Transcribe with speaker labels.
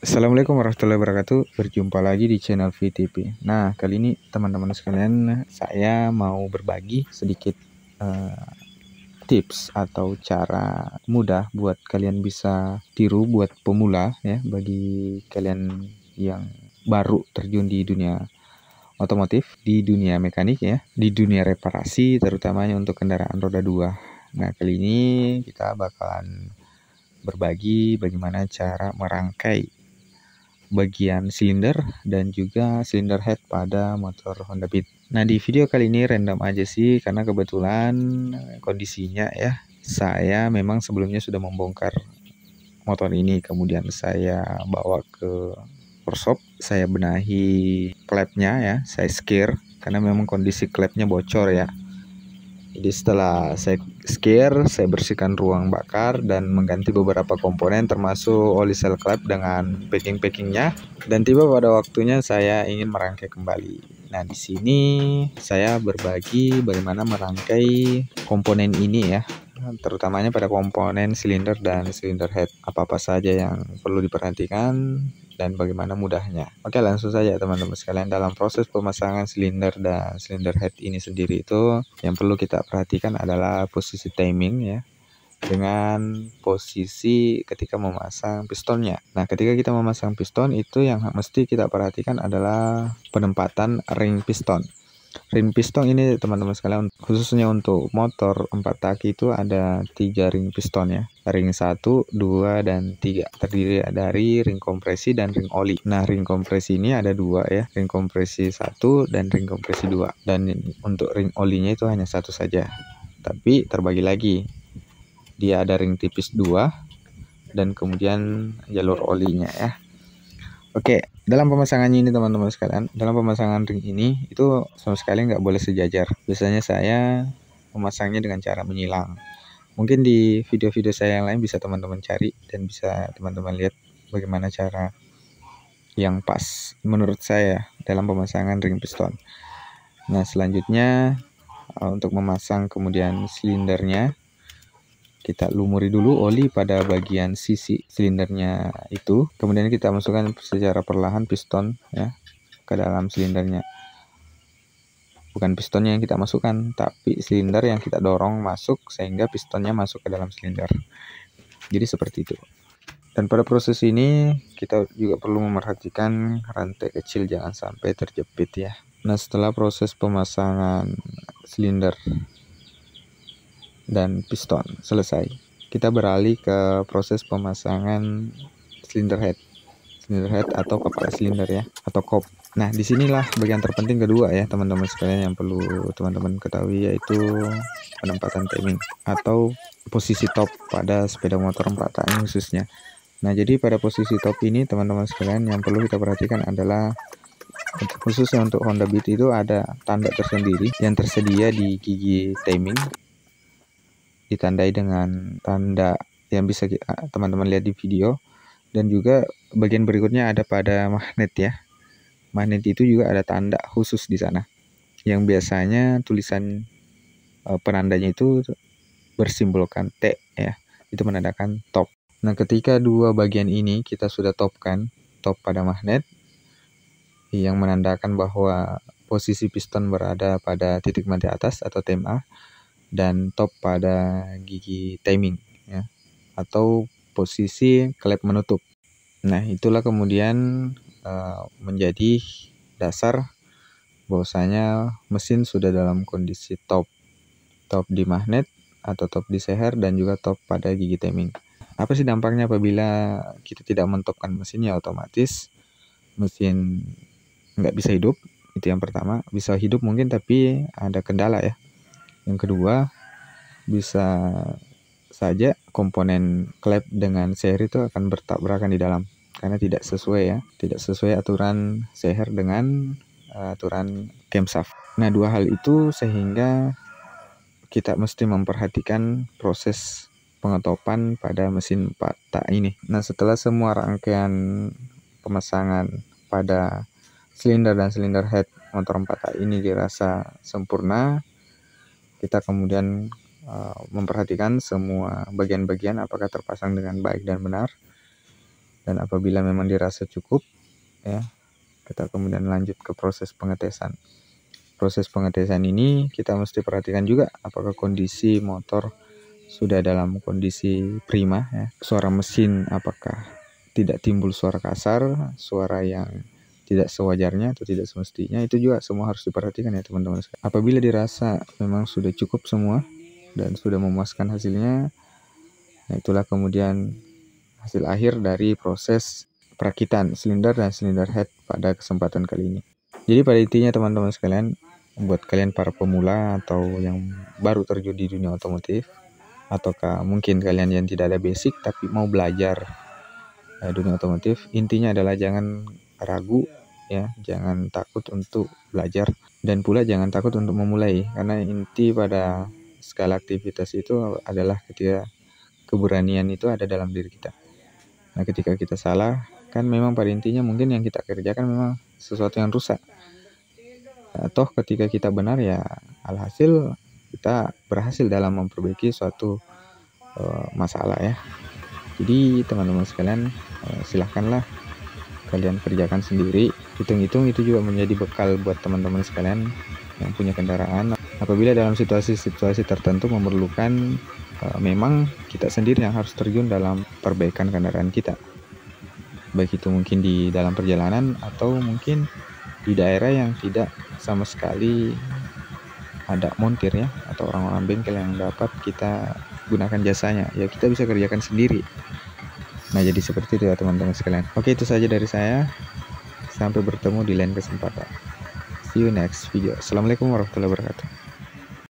Speaker 1: Assalamualaikum warahmatullahi wabarakatuh Berjumpa lagi di channel VTP Nah kali ini teman-teman sekalian Saya mau berbagi sedikit uh, Tips atau cara mudah Buat kalian bisa tiru Buat pemula ya Bagi kalian yang baru terjun di dunia otomotif Di dunia mekanik ya Di dunia reparasi terutamanya untuk kendaraan roda 2 Nah kali ini kita bakalan berbagi bagaimana cara merangkai bagian silinder dan juga silinder head pada motor Honda Beat. Nah di video kali ini random aja sih karena kebetulan kondisinya ya saya memang sebelumnya sudah membongkar motor ini kemudian saya bawa ke workshop saya benahi klepnya ya saya skir karena memang kondisi klepnya bocor ya jadi setelah saya skier, saya bersihkan ruang bakar dan mengganti beberapa komponen termasuk oli cell clamp dengan packing-packingnya dan tiba pada waktunya saya ingin merangkai kembali. Nah, di sini saya berbagi bagaimana merangkai komponen ini ya terutamanya pada komponen silinder dan silinder head apa-apa saja yang perlu diperhatikan dan bagaimana mudahnya. Oke, langsung saja teman-teman sekalian dalam proses pemasangan silinder dan silinder head ini sendiri itu yang perlu kita perhatikan adalah posisi timing ya dengan posisi ketika memasang pistonnya. Nah, ketika kita memasang piston itu yang mesti kita perhatikan adalah penempatan ring piston ring piston ini teman-teman sekalian khususnya untuk motor 4 taki itu ada tiga ring piston ya ring 1, 2, dan 3 terdiri dari ring kompresi dan ring oli nah ring kompresi ini ada dua ya ring kompresi 1 dan ring kompresi 2 dan untuk ring olinya itu hanya satu saja tapi terbagi lagi dia ada ring tipis 2 dan kemudian jalur olinya ya Oke, dalam pemasangannya ini teman-teman sekalian, dalam pemasangan ring ini itu sama sekali nggak boleh sejajar. Biasanya saya memasangnya dengan cara menyilang. Mungkin di video-video saya yang lain bisa teman-teman cari dan bisa teman-teman lihat bagaimana cara yang pas menurut saya dalam pemasangan ring piston. Nah, selanjutnya eh, untuk memasang kemudian silindernya kita lumuri dulu oli pada bagian sisi silindernya itu kemudian kita masukkan secara perlahan piston ya ke dalam silindernya bukan pistonnya yang kita masukkan tapi silinder yang kita dorong masuk sehingga pistonnya masuk ke dalam silinder jadi seperti itu dan pada proses ini kita juga perlu memerhatikan rantai kecil jangan sampai terjepit ya nah setelah proses pemasangan silinder dan piston. Selesai. Kita beralih ke proses pemasangan silinder head. Silinder head atau kepala silinder ya, atau kop. Nah, disinilah bagian terpenting kedua ya teman-teman sekalian yang perlu teman-teman ketahui yaitu penempatan timing atau posisi top pada sepeda motor empat tangan khususnya. Nah, jadi pada posisi top ini teman-teman sekalian yang perlu kita perhatikan adalah khususnya untuk Honda Beat itu ada tanda tersendiri yang tersedia di gigi timing ditandai dengan tanda yang bisa teman-teman lihat di video dan juga bagian berikutnya ada pada magnet ya magnet itu juga ada tanda khusus di sana yang biasanya tulisan e, penandanya itu bersimbolkan T ya itu menandakan top nah ketika dua bagian ini kita sudah topkan top pada magnet yang menandakan bahwa posisi piston berada pada titik mati atas atau TMA dan top pada gigi timing ya atau posisi klep menutup. Nah, itulah kemudian uh, menjadi dasar bahwasanya mesin sudah dalam kondisi top. Top di magnet atau top di seher dan juga top pada gigi timing. Apa sih dampaknya apabila kita tidak mentopkan mesin ya otomatis mesin nggak bisa hidup itu yang pertama bisa hidup mungkin tapi ada kendala ya yang kedua, bisa saja komponen klep dengan seher itu akan bertabrakan di dalam karena tidak sesuai ya, tidak sesuai aturan seher dengan uh, aturan kemsaf. Nah, dua hal itu sehingga kita mesti memperhatikan proses pengetopan pada mesin patah ini. Nah, setelah semua rangkaian pemasangan pada silinder dan silinder head motor 4 tak ini dirasa sempurna, kita kemudian uh, memperhatikan semua bagian-bagian apakah terpasang dengan baik dan benar dan apabila memang dirasa cukup ya kita kemudian lanjut ke proses pengetesan proses pengetesan ini kita mesti perhatikan juga apakah kondisi motor sudah dalam kondisi prima ya suara mesin apakah tidak timbul suara kasar suara yang tidak sewajarnya atau tidak semestinya itu juga semua harus diperhatikan ya teman-teman. Apabila dirasa memang sudah cukup semua dan sudah memuaskan hasilnya, nah itulah kemudian hasil akhir dari proses perakitan silinder dan silinder head pada kesempatan kali ini. Jadi pada intinya teman-teman sekalian, buat kalian para pemula atau yang baru terjun di dunia otomotif, ataukah mungkin kalian yang tidak ada basic tapi mau belajar eh, dunia otomotif, intinya adalah jangan ragu ya jangan takut untuk belajar dan pula jangan takut untuk memulai karena inti pada segala aktivitas itu adalah ketika keberanian itu ada dalam diri kita nah ketika kita salah kan memang pada intinya mungkin yang kita kerjakan memang sesuatu yang rusak nah, toh ketika kita benar ya alhasil kita berhasil dalam memperbaiki suatu uh, masalah ya jadi teman-teman sekalian uh, silahkanlah kalian kerjakan sendiri hitung-hitung itu juga menjadi bekal buat teman-teman sekalian yang punya kendaraan apabila dalam situasi-situasi tertentu memerlukan uh, memang kita sendiri yang harus terjun dalam perbaikan kendaraan kita baik itu mungkin di dalam perjalanan atau mungkin di daerah yang tidak sama sekali ada montir ya atau orang-orang bengkel yang dapat kita gunakan jasanya ya kita bisa kerjakan sendiri Nah, jadi seperti itu ya teman-teman sekalian. Oke, itu saja dari saya. Sampai bertemu di lain kesempatan. See you next video. Assalamualaikum warahmatullahi wabarakatuh.